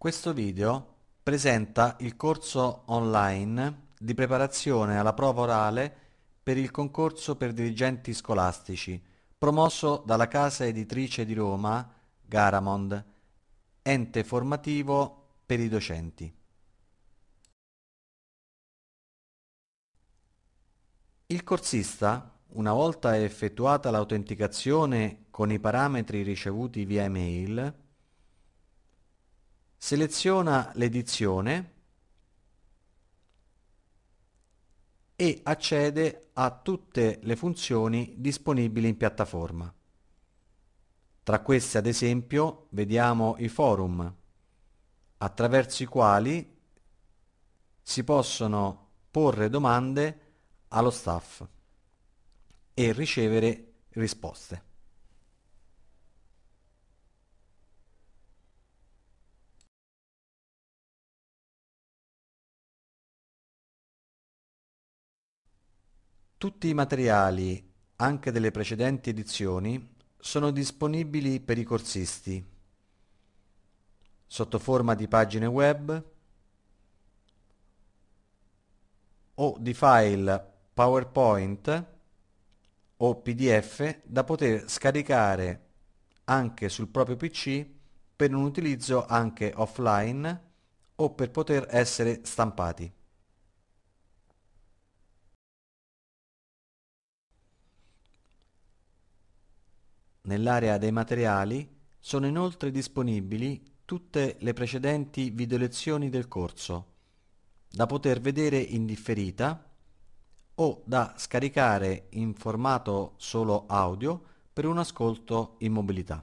Questo video presenta il corso online di preparazione alla prova orale per il concorso per dirigenti scolastici promosso dalla casa editrice di Roma, Garamond, ente formativo per i docenti. Il corsista, una volta effettuata l'autenticazione con i parametri ricevuti via email, seleziona l'edizione e accede a tutte le funzioni disponibili in piattaforma. Tra queste ad esempio vediamo i forum attraverso i quali si possono porre domande allo staff e ricevere risposte. Tutti i materiali, anche delle precedenti edizioni, sono disponibili per i corsisti sotto forma di pagine web o di file PowerPoint o PDF da poter scaricare anche sul proprio PC per un utilizzo anche offline o per poter essere stampati. Nell'area dei materiali sono inoltre disponibili tutte le precedenti video lezioni del corso, da poter vedere in differita o da scaricare in formato solo audio per un ascolto in mobilità.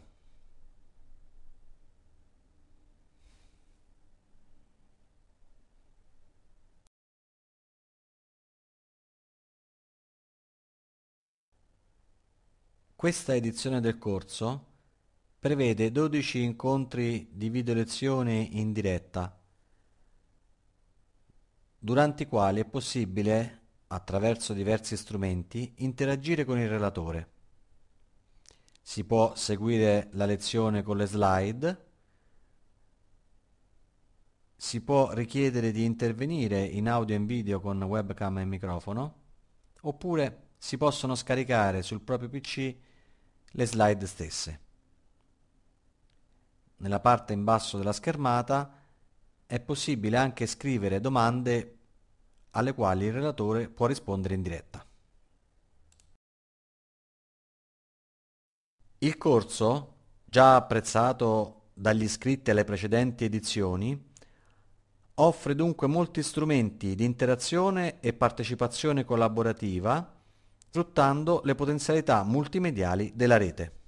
Questa edizione del corso prevede 12 incontri di video lezione in diretta, durante i quali è possibile, attraverso diversi strumenti, interagire con il relatore. Si può seguire la lezione con le slide, si può richiedere di intervenire in audio e in video con webcam e microfono, oppure si possono scaricare sul proprio PC le slide stesse. Nella parte in basso della schermata è possibile anche scrivere domande alle quali il relatore può rispondere in diretta. Il corso, già apprezzato dagli iscritti alle precedenti edizioni, offre dunque molti strumenti di interazione e partecipazione collaborativa sfruttando le potenzialità multimediali della rete.